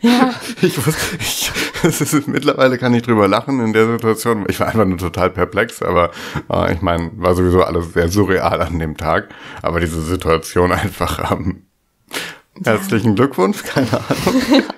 B: Ja. [laughs] Ich wusste, ich, das ist, mittlerweile kann ich drüber lachen in der Situation. Ich war einfach nur total perplex, aber äh, ich meine, war sowieso alles sehr surreal an dem Tag. Aber diese Situation einfach, ähm, herzlichen Glückwunsch, keine Ahnung. [laughs]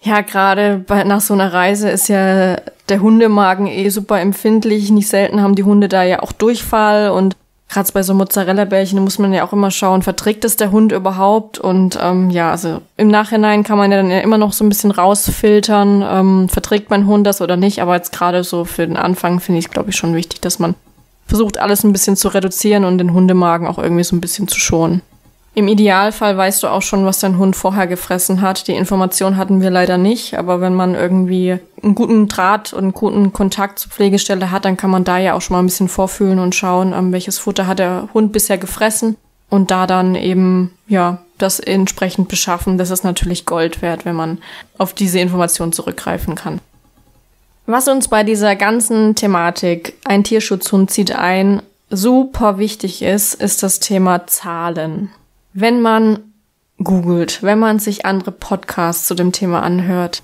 A: Ja, gerade nach so einer Reise ist ja der Hundemagen eh super empfindlich. Nicht selten haben die Hunde da ja auch Durchfall und gerade bei so Mozzarella-Bällchen muss man ja auch immer schauen, verträgt es der Hund überhaupt? Und ähm, ja, also im Nachhinein kann man ja dann ja immer noch so ein bisschen rausfiltern, ähm, verträgt mein Hund das oder nicht. Aber jetzt gerade so für den Anfang finde ich es, glaube ich, schon wichtig, dass man versucht, alles ein bisschen zu reduzieren und den Hundemagen auch irgendwie so ein bisschen zu schonen. Im Idealfall weißt du auch schon, was dein Hund vorher gefressen hat. Die Information hatten wir leider nicht, aber wenn man irgendwie einen guten Draht und einen guten Kontakt zur Pflegestelle hat, dann kann man da ja auch schon mal ein bisschen vorfühlen und schauen, ähm, welches Futter hat der Hund bisher gefressen und da dann eben, ja, das entsprechend beschaffen. Das ist natürlich Gold wert, wenn man auf diese Information zurückgreifen kann. Was uns bei dieser ganzen Thematik, ein Tierschutzhund zieht ein, super wichtig ist, ist das Thema Zahlen wenn man googelt, wenn man sich andere Podcasts zu dem Thema anhört,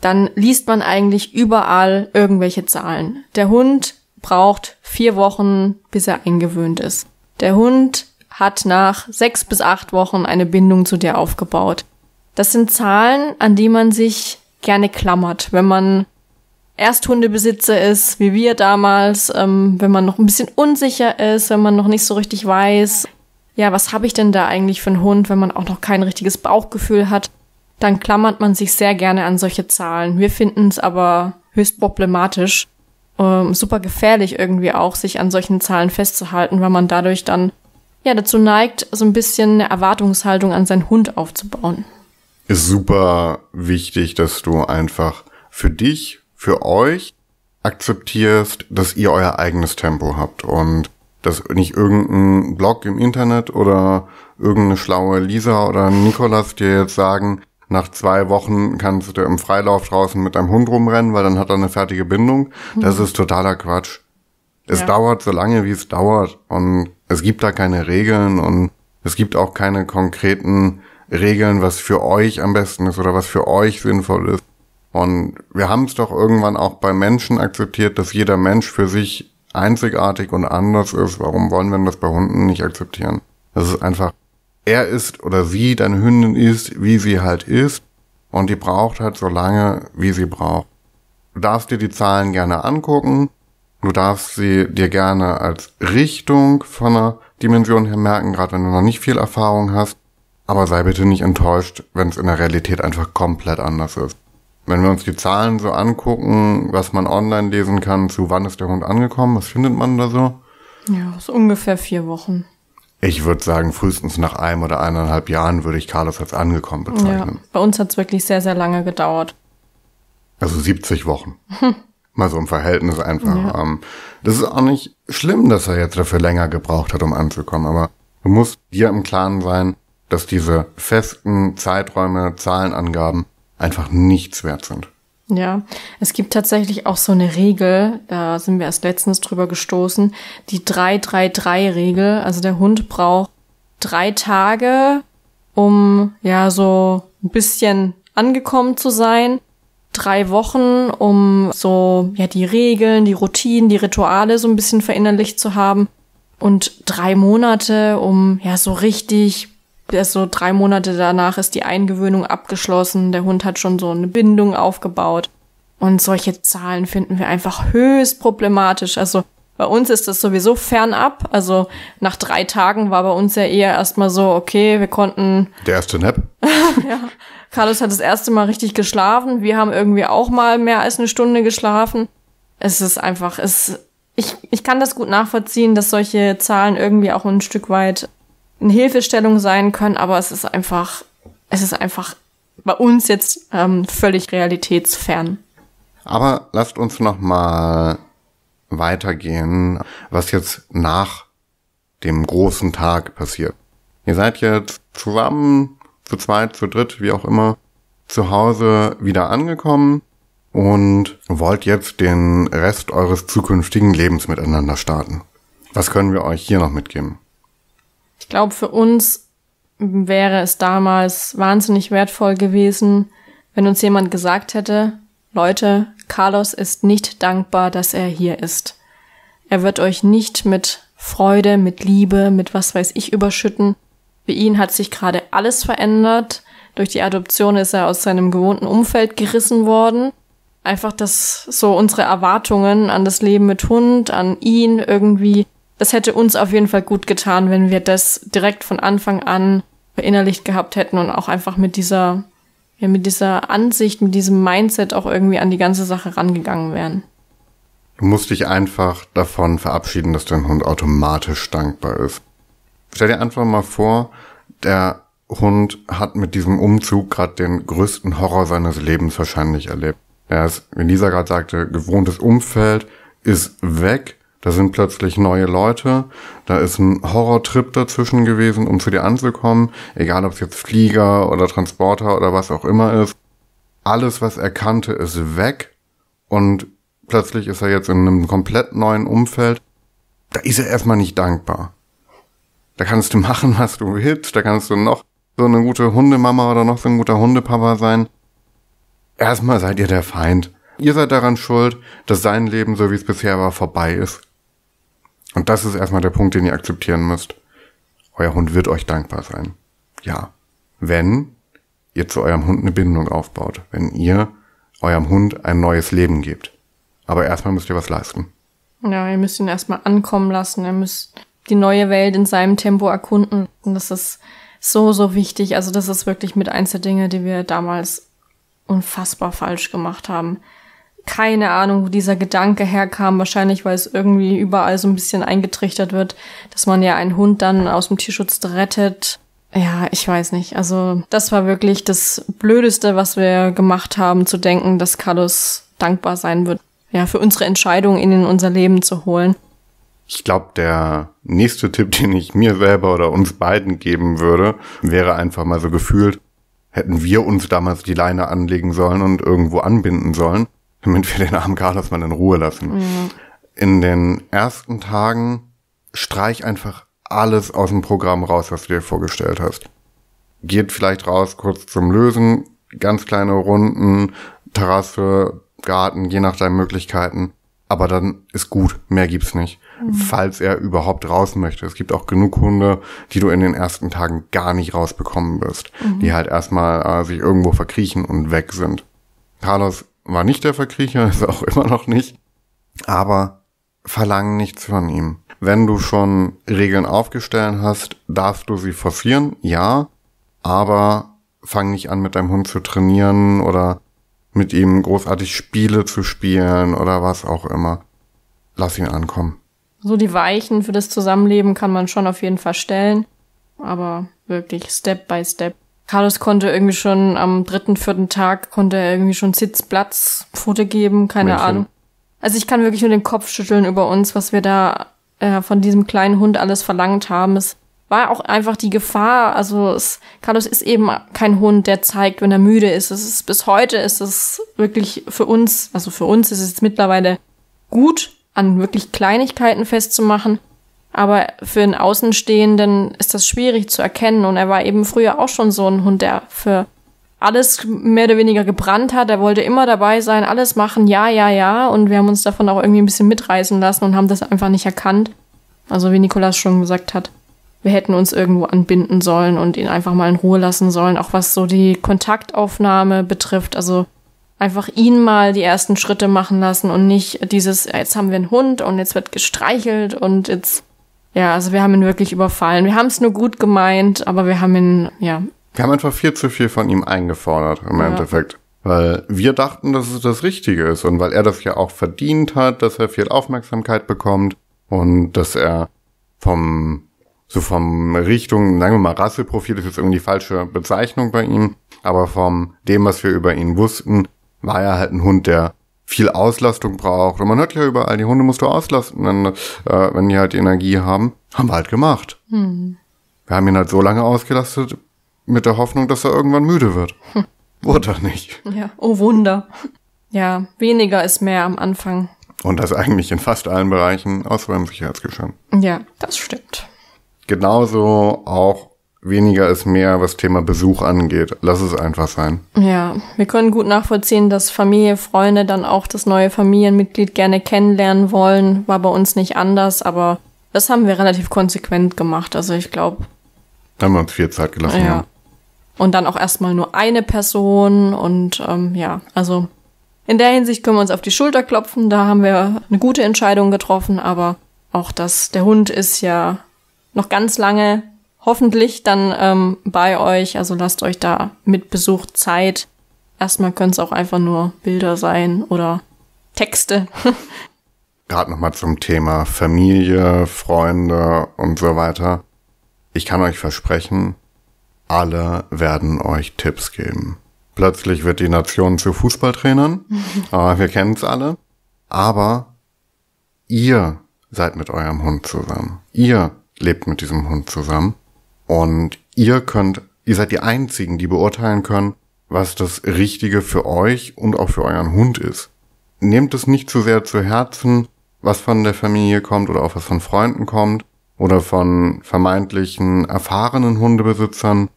A: dann liest man eigentlich überall irgendwelche Zahlen. Der Hund braucht vier Wochen, bis er eingewöhnt ist. Der Hund hat nach sechs bis acht Wochen eine Bindung zu dir aufgebaut. Das sind Zahlen, an die man sich gerne klammert, wenn man Ersthundebesitzer ist, wie wir damals, ähm, wenn man noch ein bisschen unsicher ist, wenn man noch nicht so richtig weiß, ja, was habe ich denn da eigentlich für einen Hund, wenn man auch noch kein richtiges Bauchgefühl hat, dann klammert man sich sehr gerne an solche Zahlen. Wir finden es aber höchst problematisch, ähm, super gefährlich irgendwie auch, sich an solchen Zahlen festzuhalten, weil man dadurch dann ja dazu neigt, so ein bisschen eine Erwartungshaltung an seinen Hund aufzubauen.
B: Ist super wichtig, dass du einfach für dich, für euch akzeptierst, dass ihr euer eigenes Tempo habt und dass nicht irgendein Blog im Internet oder irgendeine schlaue Lisa oder Nikolas dir jetzt sagen, nach zwei Wochen kannst du im Freilauf draußen mit deinem Hund rumrennen, weil dann hat er eine fertige Bindung. Das mhm. ist totaler Quatsch. Es ja. dauert so lange, wie es dauert. Und es gibt da keine Regeln und es gibt auch keine konkreten Regeln, was für euch am besten ist oder was für euch sinnvoll ist. Und wir haben es doch irgendwann auch bei Menschen akzeptiert, dass jeder Mensch für sich einzigartig und anders ist, warum wollen wir das bei Hunden nicht akzeptieren? Das ist einfach, er ist oder sie, deine Hündin ist, wie sie halt ist und die braucht halt so lange, wie sie braucht. Du darfst dir die Zahlen gerne angucken, du darfst sie dir gerne als Richtung von der Dimension her merken, gerade wenn du noch nicht viel Erfahrung hast, aber sei bitte nicht enttäuscht, wenn es in der Realität einfach komplett anders ist wenn wir uns die Zahlen so angucken, was man online lesen kann, zu wann ist der Hund angekommen, was findet man da so?
A: Ja, so ungefähr vier Wochen.
B: Ich würde sagen, frühestens nach einem oder eineinhalb Jahren würde ich Carlos als angekommen bezeichnen.
A: Ja, bei uns hat es wirklich sehr, sehr lange gedauert.
B: Also 70 Wochen. [laughs] Mal so im Verhältnis einfach. Ja. Ähm, das ist auch nicht schlimm, dass er jetzt dafür länger gebraucht hat, um anzukommen. Aber du musst dir im Klaren sein, dass diese festen Zeiträume, Zahlenangaben einfach nichts wert sind.
A: Ja, es gibt tatsächlich auch so eine Regel, da sind wir erst letztens drüber gestoßen, die 333 regel Also der Hund braucht drei Tage, um ja so ein bisschen angekommen zu sein, drei Wochen, um so ja die Regeln, die Routinen, die Rituale so ein bisschen verinnerlicht zu haben und drei Monate, um ja so richtig erst so drei Monate danach ist die Eingewöhnung abgeschlossen, der Hund hat schon so eine Bindung aufgebaut. Und solche Zahlen finden wir einfach höchst problematisch. Also bei uns ist das sowieso fernab. Also nach drei Tagen war bei uns ja eher erstmal so, okay, wir konnten. [laughs] Der erste Nap. ja. Carlos hat das erste Mal richtig geschlafen. Wir haben irgendwie auch mal mehr als eine Stunde geschlafen. Es ist einfach, es, ich, ich kann das gut nachvollziehen, dass solche Zahlen irgendwie auch ein Stück weit eine Hilfestellung sein können, aber es ist einfach, es ist einfach bei uns jetzt ähm, völlig realitätsfern.
B: Aber lasst uns noch mal weitergehen, was jetzt nach dem großen Tag passiert. Ihr seid jetzt zusammen, zu zweit, zu dritt, wie auch immer, zu Hause wieder angekommen und wollt jetzt den Rest eures zukünftigen Lebens miteinander starten. Was können wir euch hier noch mitgeben?
A: Ich glaube, für uns wäre es damals wahnsinnig wertvoll gewesen, wenn uns jemand gesagt hätte, Leute, Carlos ist nicht dankbar, dass er hier ist. Er wird euch nicht mit Freude, mit Liebe, mit was weiß ich überschütten. Für ihn hat sich gerade alles verändert. Durch die Adoption ist er aus seinem gewohnten Umfeld gerissen worden. Einfach, dass so unsere Erwartungen an das Leben mit Hund, an ihn irgendwie das hätte uns auf jeden Fall gut getan, wenn wir das direkt von Anfang an verinnerlicht gehabt hätten und auch einfach mit dieser, ja, mit dieser Ansicht, mit diesem Mindset auch irgendwie an die ganze Sache rangegangen wären.
B: Du musst dich einfach davon verabschieden, dass dein Hund automatisch dankbar ist. Stell dir einfach mal vor, der Hund hat mit diesem Umzug gerade den größten Horror seines Lebens wahrscheinlich erlebt. Er ist, wie Lisa gerade sagte, gewohntes Umfeld, ist weg, da sind plötzlich neue Leute, da ist ein Horrortrip dazwischen gewesen, um zu dir anzukommen, egal ob es jetzt Flieger oder Transporter oder was auch immer ist. Alles, was er kannte, ist weg und plötzlich ist er jetzt in einem komplett neuen Umfeld. Da ist er erstmal nicht dankbar. Da kannst du [laughs] machen, was du willst, da kannst du noch so eine gute Hundemama oder noch so ein guter Hundepapa sein. Erstmal seid ihr der Feind. Ihr seid daran schuld, dass sein Leben, so wie es bisher war, vorbei ist. Und das ist erstmal der Punkt, den ihr akzeptieren müsst. Euer Hund wird euch dankbar sein. Ja. Wenn ihr zu eurem Hund eine Bindung aufbaut. Wenn ihr eurem Hund ein neues Leben gebt. Aber erstmal müsst ihr was leisten.
A: Ja, ihr müsst ihn erstmal ankommen lassen. Ihr müsst die neue Welt in seinem Tempo erkunden. Und das ist so, so wichtig. Also das ist wirklich mit eins der Dinge, die wir damals unfassbar falsch gemacht haben keine Ahnung, wo dieser Gedanke herkam. Wahrscheinlich, weil es irgendwie überall so ein bisschen eingetrichtert wird, dass man ja einen Hund dann aus dem Tierschutz rettet. Ja, ich weiß nicht. Also, das war wirklich das Blödeste, was wir gemacht haben, zu denken, dass Carlos dankbar sein wird, ja, für unsere Entscheidung, ihn in unser Leben zu holen.
B: Ich glaube, der nächste Tipp, [laughs] den ich mir selber oder uns beiden geben würde, wäre einfach mal so gefühlt, hätten wir uns damals die Leine anlegen sollen und irgendwo anbinden sollen damit wir den armen Carlos mal in Ruhe lassen. Mhm. In den ersten Tagen streich einfach alles aus dem Programm raus, was du dir vorgestellt hast. Geht vielleicht raus kurz zum Lösen, ganz kleine Runden, Terrasse, Garten, je nach deinen Möglichkeiten. Aber dann ist gut, mehr gibt's nicht. Mhm. Falls er überhaupt raus möchte. Es gibt auch genug Hunde, die du in den ersten Tagen gar nicht rausbekommen wirst. Mhm. Die halt erstmal äh, sich irgendwo verkriechen und weg sind. Carlos war nicht der Verkriecher, [laughs] ist auch immer noch nicht. Aber verlangen nichts von ihm. Wenn du schon Regeln aufgestellt hast, darfst du sie forcieren, ja, aber fang nicht an, mit deinem Hund zu trainieren oder mit ihm großartig Spiele zu spielen oder was auch immer. Lass ihn ankommen.
A: So die Weichen für das Zusammenleben kann man schon auf jeden Fall stellen, aber wirklich Step by Step. Carlos konnte irgendwie schon am dritten, vierten Tag konnte er irgendwie schon Sitzplatz, Pfote geben, keine Männchen. Ahnung. Also ich kann wirklich nur den Kopf schütteln über uns, was wir da äh, von diesem kleinen Hund alles verlangt haben. Es war auch einfach die Gefahr. Also es, Carlos ist eben kein Hund, der zeigt, wenn er müde ist. Es ist bis heute ist es wirklich für uns, also für uns ist es mittlerweile gut, an wirklich Kleinigkeiten festzumachen. Aber für einen Außenstehenden ist das schwierig zu erkennen. Und er war eben früher auch schon so ein Hund, der für alles mehr oder weniger gebrannt hat. Er wollte immer dabei sein, alles machen, ja, ja, ja. Und wir haben uns davon auch irgendwie ein bisschen mitreißen lassen und haben das einfach nicht erkannt. Also wie Nikolas schon gesagt hat, wir hätten uns irgendwo anbinden sollen und ihn einfach mal in Ruhe lassen sollen, auch was so die Kontaktaufnahme betrifft. Also einfach ihn mal die ersten Schritte machen lassen und nicht dieses, jetzt haben wir einen Hund und jetzt wird gestreichelt und jetzt ja, also wir haben ihn wirklich überfallen. Wir haben es nur gut gemeint, aber wir haben ihn, ja.
B: Wir haben einfach viel zu viel von ihm eingefordert im ja. Endeffekt. Weil wir dachten, dass es das Richtige ist und weil er das ja auch verdient hat, dass er viel Aufmerksamkeit bekommt und dass er vom so vom Richtung, sagen wir mal, Rasselprofil ist jetzt irgendwie die falsche Bezeichnung bei ihm, aber vom dem, was wir über ihn wussten, war er halt ein Hund, der viel Auslastung braucht. Und man hört ja überall, die Hunde musst du auslasten, wenn, äh, wenn die halt die Energie haben. Haben wir halt gemacht. Hm. Wir haben ihn halt so lange ausgelastet, mit der Hoffnung, dass er irgendwann müde wird. Hm. [laughs] Wurde er nicht.
A: Ja, oh Wunder. Ja, weniger ist mehr am Anfang.
B: Und das eigentlich in fast allen Bereichen, außer beim Sicherheitsgeschirr. Ja, das stimmt. Genauso auch weniger ist mehr, was Thema Besuch angeht. Lass es einfach sein.
A: Ja, wir können gut nachvollziehen, dass Familie, Freunde dann auch das neue Familienmitglied gerne kennenlernen wollen. War bei uns nicht anders, aber das haben wir relativ konsequent gemacht. Also ich glaube.
B: Haben wir uns viel Zeit gelassen. Ja. ja.
A: Und dann auch erstmal nur eine Person und ähm, ja, also in der Hinsicht können wir uns auf die Schulter klopfen. Da haben wir eine gute Entscheidung getroffen, aber auch das, der Hund ist ja noch ganz lange hoffentlich dann ähm, bei euch. Also lasst euch da mit Besuch Zeit. Erstmal können es auch einfach nur Bilder sein oder Texte. [laughs]
B: Gerade nochmal zum Thema Familie, Freunde und so weiter. Ich kann euch versprechen, alle werden euch Tipps geben. Plötzlich wird die Nation zu Fußballtrainern. Aber [laughs] ah, wir kennen es alle. Aber ihr seid mit eurem Hund zusammen. Ihr lebt mit diesem Hund zusammen. Und ihr könnt, ihr seid die einzigen, die beurteilen können, was das Richtige für euch und auch für euren Hund ist. Nehmt es nicht zu sehr zu Herzen, was von der Familie kommt oder auch was von Freunden kommt oder von vermeintlichen erfahrenen Hundebesitzern.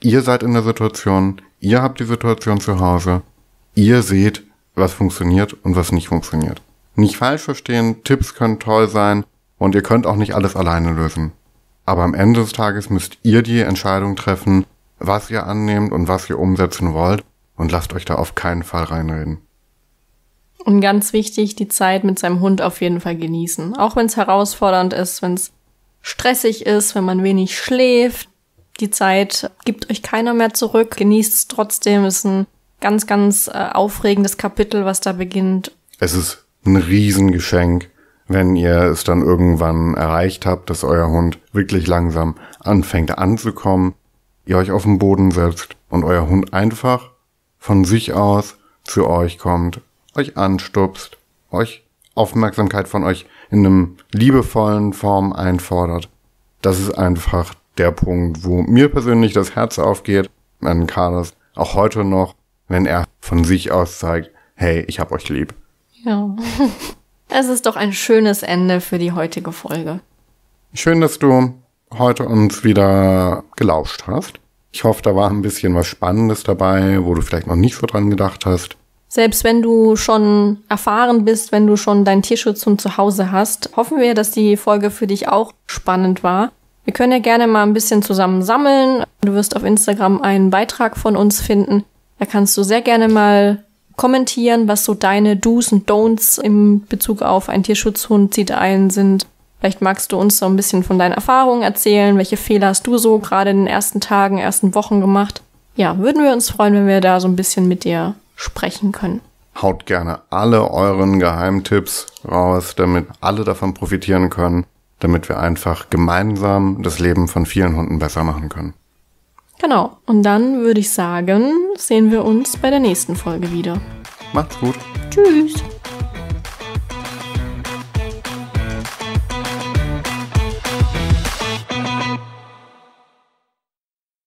B: Ihr seid in der Situation, ihr habt die Situation zu Hause, ihr seht, was funktioniert und was nicht funktioniert. Nicht falsch verstehen, Tipps können toll sein und ihr könnt auch nicht alles alleine lösen. Aber am Ende des Tages müsst ihr die Entscheidung treffen, was ihr annehmt und was ihr umsetzen wollt und lasst euch da auf keinen Fall reinreden.
A: Und ganz wichtig, die Zeit mit seinem Hund auf jeden Fall genießen. Auch wenn es herausfordernd ist, wenn es stressig ist, wenn man wenig schläft. Die Zeit gibt euch keiner mehr zurück. Genießt es trotzdem. Ist ein ganz, ganz äh, aufregendes Kapitel, was da beginnt.
B: Es ist ein Riesengeschenk, wenn ihr es dann irgendwann erreicht habt, dass euer Hund wirklich langsam anfängt anzukommen, ihr euch auf den Boden setzt und euer Hund einfach von sich aus zu euch kommt, euch anstupst, euch Aufmerksamkeit von euch in einem liebevollen Form einfordert. Das ist einfach der Punkt, wo mir persönlich das Herz aufgeht an Carlos, auch heute noch, wenn er von sich aus zeigt, hey, ich hab euch lieb.
A: Ja. [laughs] Es ist doch ein schönes Ende für die heutige Folge.
B: Schön, dass du heute uns wieder gelauscht hast. Ich hoffe, da war ein bisschen was Spannendes dabei, wo du vielleicht noch nicht so dran gedacht hast.
A: Selbst wenn du schon erfahren bist, wenn du schon deinen Tierschutz zum Zuhause hast, hoffen wir, dass die Folge für dich auch spannend war. Wir können ja gerne mal ein bisschen zusammen sammeln. Du wirst auf Instagram einen Beitrag von uns finden. Da kannst du sehr gerne mal kommentieren, was so deine Do's und Don'ts im Bezug auf einen Tierschutzhund zieht ein sind. Vielleicht magst du uns so ein bisschen von deinen Erfahrungen erzählen. Welche Fehler hast du so gerade in den ersten Tagen, ersten Wochen gemacht? Ja, würden wir uns freuen, wenn wir da so ein bisschen mit dir sprechen können.
B: Haut gerne alle euren Geheimtipps raus, damit alle davon profitieren können, damit wir einfach gemeinsam das Leben von vielen Hunden besser machen können.
A: Genau. Und dann würde ich sagen, sehen wir uns bei der nächsten Folge wieder. Macht's gut. Tschüss.